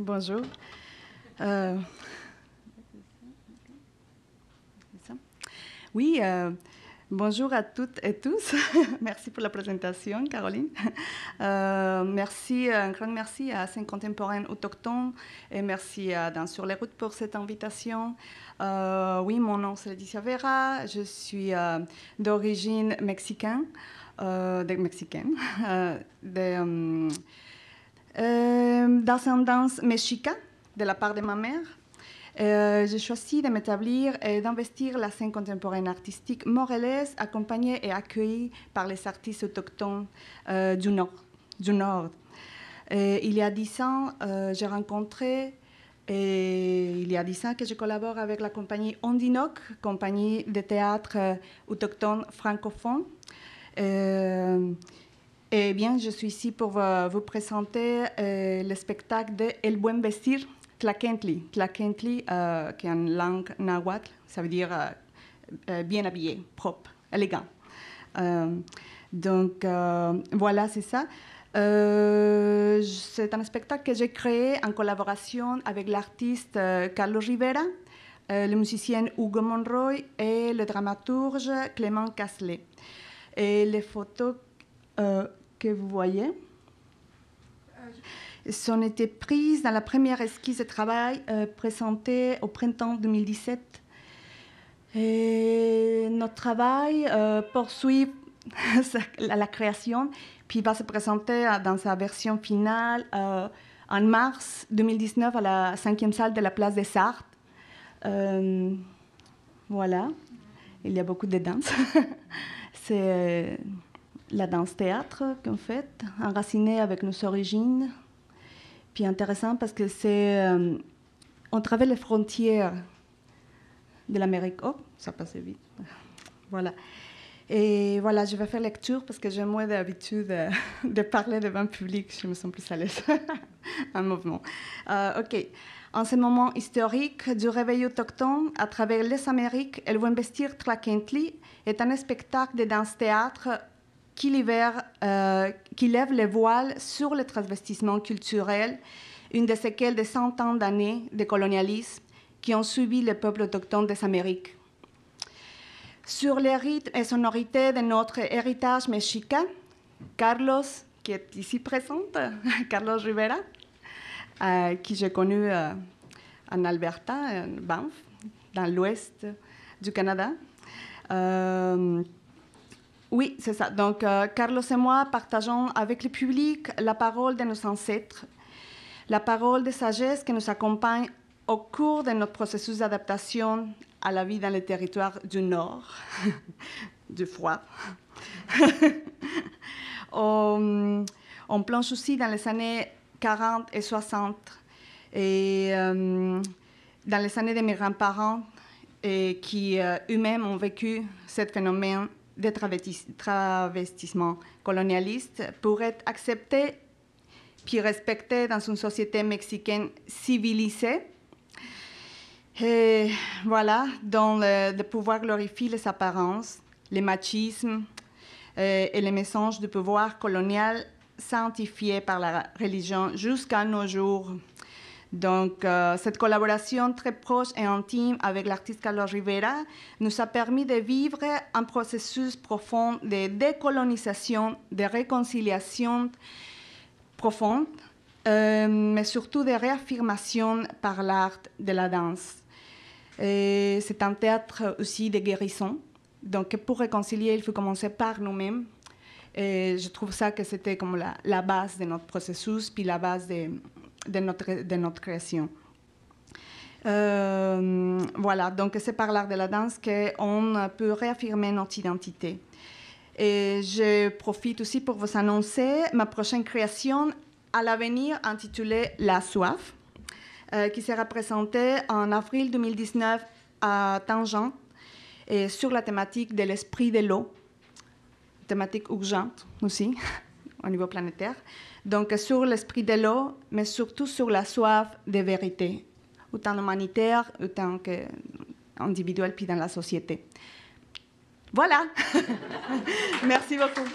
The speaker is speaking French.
Bonjour. Euh, oui, euh, bonjour à toutes et tous. merci pour la présentation, Caroline. Euh, merci, un grand merci à Saint Contemporain Autochtones et merci à Dans sur les routes pour cette invitation. oui, mon nom c'est Laetitia Vera, je suis d'origine mexicaine, de, mexicaine, de, hum, d'ascendance euh, mexicaine de la part de ma mère. Euh, j'ai choisi de m'établir et d'investir la scène contemporaine artistique morelaise accompagnée et accueillie par les artistes autochtones euh, du Nord. Du nord. il y a dix ans, j'ai rencontré, et il y a dix ans que je collabore avec la compagnie Ondinoc, compagnie de théâtre autochtone francophone. Eh bien, je suis ici pour euh, vous présenter euh, le spectacle de El Buen Vestir Tlakentli. Euh, qui est en langue nahuatl, ça veut dire bien habillé, propre, élégant. donc, voilà, c'est ça. c'est un spectacle que j'ai créé en collaboration avec l'artiste Carlos Rivera, le musicien Hugo Monroy et le dramaturge Clément Casselet. Et les photos euh, que vous voyez sont été prises dans la première esquisse de travail euh, présentée au printemps 2017. Et notre travail euh, poursuit la création, puis va se présenter dans sa version finale en mars 2019 à la cinquième salle de la place des Sartes. voilà, il y a beaucoup de danse. C'est la danse-théâtre qu'en fait, enracinée avec nos origines. Puis intéressant parce que c'est. Euh, on traverse les frontières de l'Amérique. Oh, ça passait vite. Voilà. Et voilà, je vais faire lecture parce que j'ai moins d'habitude de parler devant le public. Je me sens plus à l'aise. Un mouvement. Euh, OK. En ce moment historique du réveil autochtone à travers les Amériques, El investir investir est un spectacle de danse-théâtre qui, euh, qui lève les voiles sur le transvestissement culturel, une des séquelles de cent ans d'années de colonialisme qui ont subi les peuples autochtones des Amériques. Sur les rythmes et sonorités de notre héritage mexicain, Carlos, qui est ici présente, Carlos Rivera, euh, qui j'ai connu euh, en Alberta, en Banff, dans l'ouest du Canada, euh, oui, c'est ça. Donc, euh, Carlos et moi partageons avec le public la parole de nos ancêtres, la parole de sagesse qui nous accompagne au cours de notre processus d'adaptation à la vie dans les territoires du Nord, du froid. on, on, aussi dans les années 40 et 60 et euh, dans les années de mes grands-parents et qui euh, eux-mêmes ont vécu ce phénomène de travestissement colonialiste pour être accepté puis respecté dans une société mexicaine civilisée. Et voilà, dont le, pouvoir glorifie les apparences, les machismes euh, et les messages du pouvoir colonial sanctifiés par la religion jusqu'à nos jours. Donc, euh, cette collaboration très proche et intime avec l'artiste Carlos Rivera nous a permis de vivre un processus profond de décolonisation, de réconciliation profonde, euh, mais surtout de réaffirmation par l'art de la danse. C'est un théâtre aussi de guérison. Donc, pour réconcilier, il faut commencer par nous-mêmes. Et je trouve ça que c'était comme la, la, base de notre processus, puis la base de, de notre, création. Euh, voilà, donc c'est par l'art de la danse qu'on peut réaffirmer notre identité. Et je profite aussi pour vous annoncer ma prochaine création à l'avenir intitulée La soif, euh, qui sera présentée en avril 2019 à Tangent et sur la thématique de l'esprit de l'eau, thématique urgente aussi. au niveau planétaire. Donc sur l'esprit de l'eau, mais surtout sur la soif de vérité, autant humanitaire, autant euh, individuel puis dans la société. Voilà. Merci beaucoup.